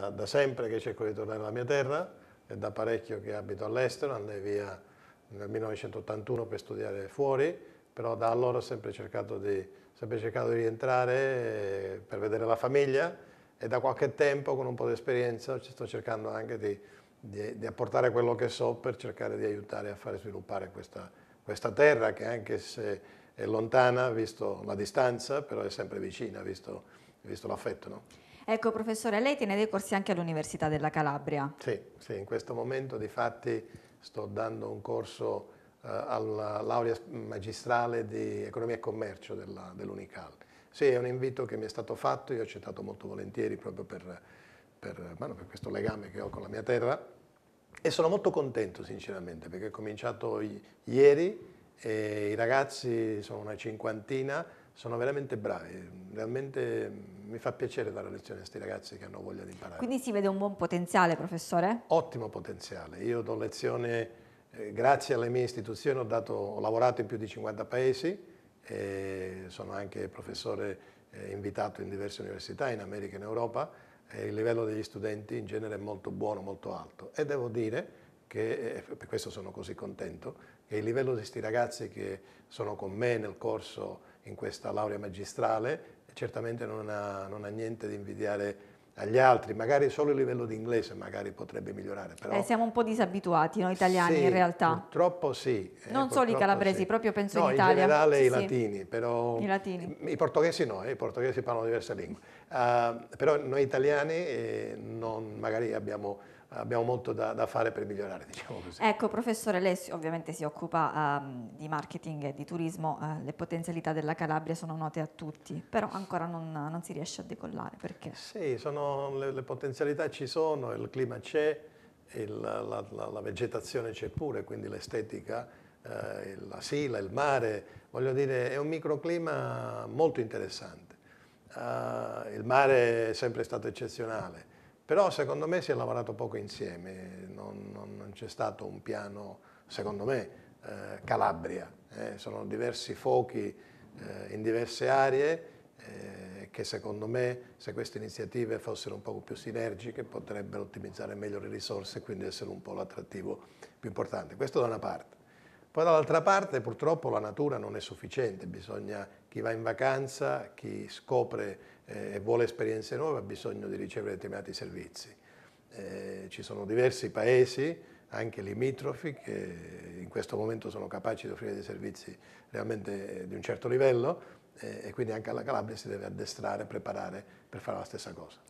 Eh, da sempre che cerco di tornare alla mia terra, è da parecchio che abito all'estero, andai via nel 1981 per studiare fuori, però da allora ho sempre cercato di, sempre cercato di rientrare eh, per vedere la famiglia e da qualche tempo con un po' di esperienza sto cercando anche di, di, di apportare quello che so per cercare di aiutare a fare sviluppare questa, questa terra che anche se è lontana, visto la distanza, però è sempre vicina, visto, visto l'affetto. No? Ecco professore, lei tiene dei corsi anche all'Università della Calabria. Sì, sì in questo momento di fatti sto dando un corso eh, alla laurea magistrale di Economia e Commercio dell'Unical. Dell sì, è un invito che mi è stato fatto, io ho accettato molto volentieri proprio per, per, bueno, per questo legame che ho con la mia terra e sono molto contento sinceramente perché ho cominciato ieri e i ragazzi sono una cinquantina, sono veramente bravi, realmente mi fa piacere dare lezioni a questi ragazzi che hanno voglia di imparare. Quindi si vede un buon potenziale, professore? Ottimo potenziale. Io do lezione, eh, grazie alle mie istituzioni ho, dato, ho, lavorato in più di 50 paesi, eh, sono anche professore eh, invitato in diverse università in America e in Europa, eh, il livello degli studenti in genere è molto buono, molto alto e devo dire che, eh, per questo sono così contento, che il livello di questi ragazzi che sono con me nel corso in questa laurea magistrale certamente non ha, non ha niente da invidiare agli altri, magari solo il livello di inglese magari potrebbe migliorare. Però... Eh, siamo un po' disabituati noi italiani sì, in realtà. Purtroppo sì. Eh, non solo i calabresi, sì. proprio penso no, in Italia. in generale sì, i latini, però... I latini. I portoghesi no, eh, i portoghesi parlano diverse lingue. Uh, però noi italiani eh, non, magari abbiamo abbiamo molto da, da, fare per migliorare, diciamo così. Ecco, professore, lei ovviamente si occupa uh, di marketing e di turismo, uh, le potenzialità della Calabria sono note a tutti, però ancora non, non si riesce a decollare, perché? Sì, sono, le, le, potenzialità ci sono, il clima c'è, la, la, la, vegetazione c'è pure, quindi l'estetica, eh, la sila, il mare, voglio dire, è un microclima molto interessante. Uh, il mare è sempre stato eccezionale, però secondo me si è lavorato poco insieme, non, non, non c'è stato un piano, secondo me, eh, Calabria. Eh, sono diversi fuochi eh, in diverse aree eh, che secondo me, se queste iniziative fossero un po' più sinergiche, potrebbero ottimizzare meglio le risorse e quindi essere un po' l'attrattivo più importante. Questo da una parte. Poi dall'altra parte purtroppo la natura non è sufficiente, bisogna chi va in vacanza, chi scopre eh, e vuole esperienze nuove ha bisogno di ricevere determinati servizi. Eh, ci sono diversi paesi, anche limitrofi, che in questo momento sono capaci di offrire dei servizi realmente eh, di un certo livello eh, e quindi anche alla Calabria si deve addestrare e preparare per fare la stessa cosa.